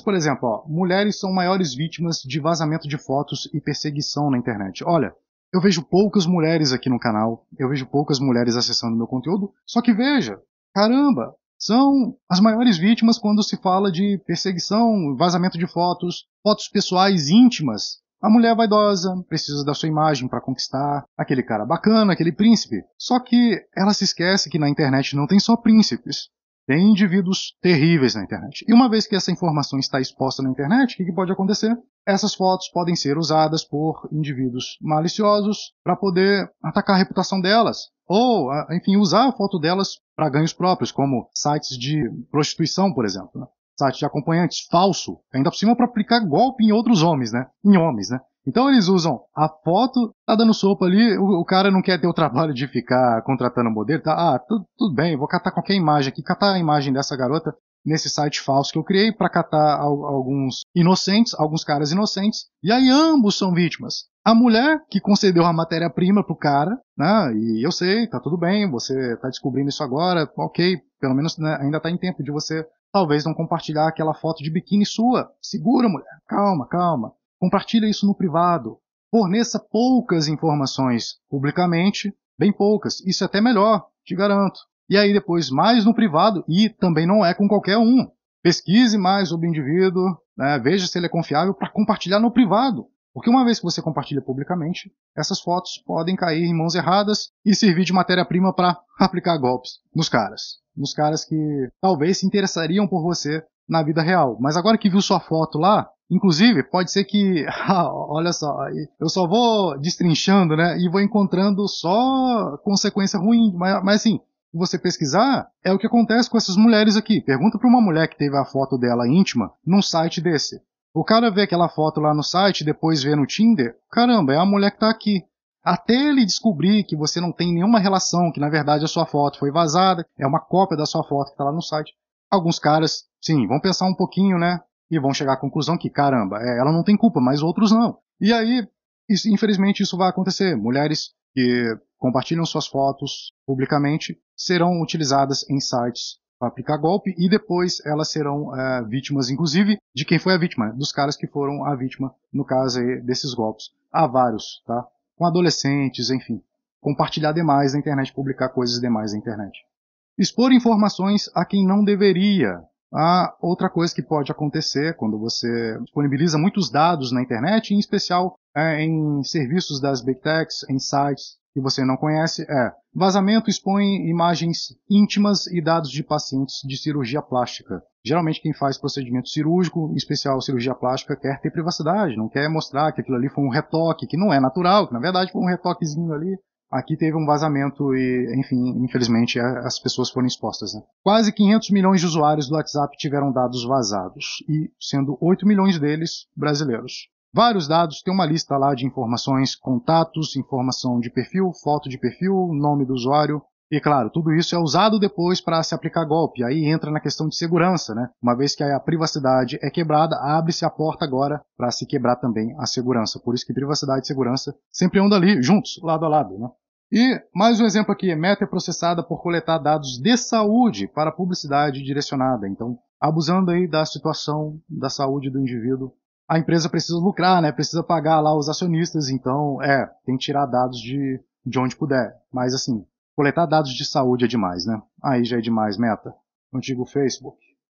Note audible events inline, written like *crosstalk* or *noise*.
Mas, por exemplo, ó, mulheres são maiores vítimas de vazamento de fotos e perseguição na internet. Olha, eu vejo poucas mulheres aqui no canal, eu vejo poucas mulheres acessando meu conteúdo, só que veja, caramba, são as maiores vítimas quando se fala de perseguição, vazamento de fotos, fotos pessoais íntimas. A mulher vaidosa precisa da sua imagem para conquistar aquele cara bacana, aquele príncipe. Só que ela se esquece que na internet não tem só príncipes. Tem indivíduos terríveis na internet. E uma vez que essa informação está exposta na internet, o que, que pode acontecer? Essas fotos podem ser usadas por indivíduos maliciosos para poder atacar a reputação delas. Ou, enfim, usar a foto delas para ganhos próprios, como sites de prostituição, por exemplo. Né? Site de acompanhantes falso, ainda por cima para aplicar golpe em outros homens, né? Em homens, né? Então eles usam a foto, tá dando sopa ali, o, o, cara não quer ter o trabalho de ficar contratando modelo, tá? Ah, tudo, tudo bem, vou catar qualquer imagem aqui, catar a imagem dessa garota nesse site falso que eu criei para catar al alguns inocentes, alguns caras inocentes, e aí ambos são vítimas. A mulher que concedeu a matéria-prima pro cara, né? E eu sei, tá tudo bem, você tá descobrindo isso agora, ok, pelo menos né, ainda tá em tempo de você talvez não compartilhar aquela foto de biquíni sua. Segura, mulher, calma, calma. Compartilhe isso no privado. Forneça poucas informações publicamente, bem poucas. Isso é até melhor, te garanto. E aí depois mais no privado e também não é com qualquer um. Pesquise mais sobre o indivíduo, né, veja se ele é confiável para compartilhar no privado. Porque uma vez que você compartilha publicamente, essas fotos podem cair em mãos erradas e servir de matéria-prima para *laughs* aplicar golpes nos caras. Nos caras que talvez se interessariam por você na vida real. Mas agora que viu sua foto lá, Inclusive, pode ser que, *laughs* ah, olha só, eu só vou destrinchando, né? E vou encontrando só consequência ruim. Mas, mas assim, você pesquisar, é o que acontece com essas mulheres aqui. Pergunta para uma mulher que teve a foto dela íntima num site desse. O cara vê aquela foto lá no site, depois vê no Tinder. Caramba, é a mulher que tá aqui. Até ele descobrir que você não tem nenhuma relação, que na verdade a sua foto foi vazada, é uma cópia da sua foto que está lá no site. Alguns caras, sim, vão pensar um pouquinho, né? e vão chegar à conclusão que, caramba, é, ela não tem culpa, mas outros não. E aí, infelizmente, isso vai acontecer. Mulheres que compartilham suas fotos publicamente serão utilizadas em sites para aplicar golpe e depois elas serão é, vítimas, inclusive, de quem foi a vítima, dos caras que foram a vítima, no caso aí, desses golpes. Há vários, tá? Com adolescentes, enfim. Compartilhar demais na internet, publicar coisas demais na internet. Expor informações a quem não deveria. A outra coisa que pode acontecer quando você disponibiliza muitos dados na internet, em especial é, em serviços das big techs, em sites que você não conhece, é vazamento expõe imagens íntimas e dados de pacientes de cirurgia plástica. Geralmente quem faz procedimento cirúrgico, em especial cirurgia plástica, quer ter privacidade, não quer mostrar que aquilo ali foi um retoque, que não é natural, que na verdade foi um retoquezinho ali Aqui teve um vazamento e, enfim, infelizmente as pessoas foram expostas. Né? Quase 500 milhões de usuários do WhatsApp tiveram dados vazados, e sendo 8 milhões deles brasileiros. Vários dados, tem uma lista lá de informações, contatos, informação de perfil, foto de perfil, nome do usuário, e claro, tudo isso é usado depois para se aplicar golpe. Aí entra na questão de segurança, né? Uma vez que a privacidade é quebrada, abre-se a porta agora para se quebrar também a segurança. Por isso que privacidade e segurança sempre andam ali juntos, lado a lado, né? E mais um exemplo aqui, meta é processada por coletar dados de saúde para publicidade direcionada. Então, abusando aí da situação da saúde do indivíduo, a empresa precisa lucrar, né? Precisa pagar lá os acionistas, então, é, tem que tirar dados de, de onde puder. Mas assim, coletar dados de saúde é demais, né? Aí já é demais, meta. Antigo Facebook.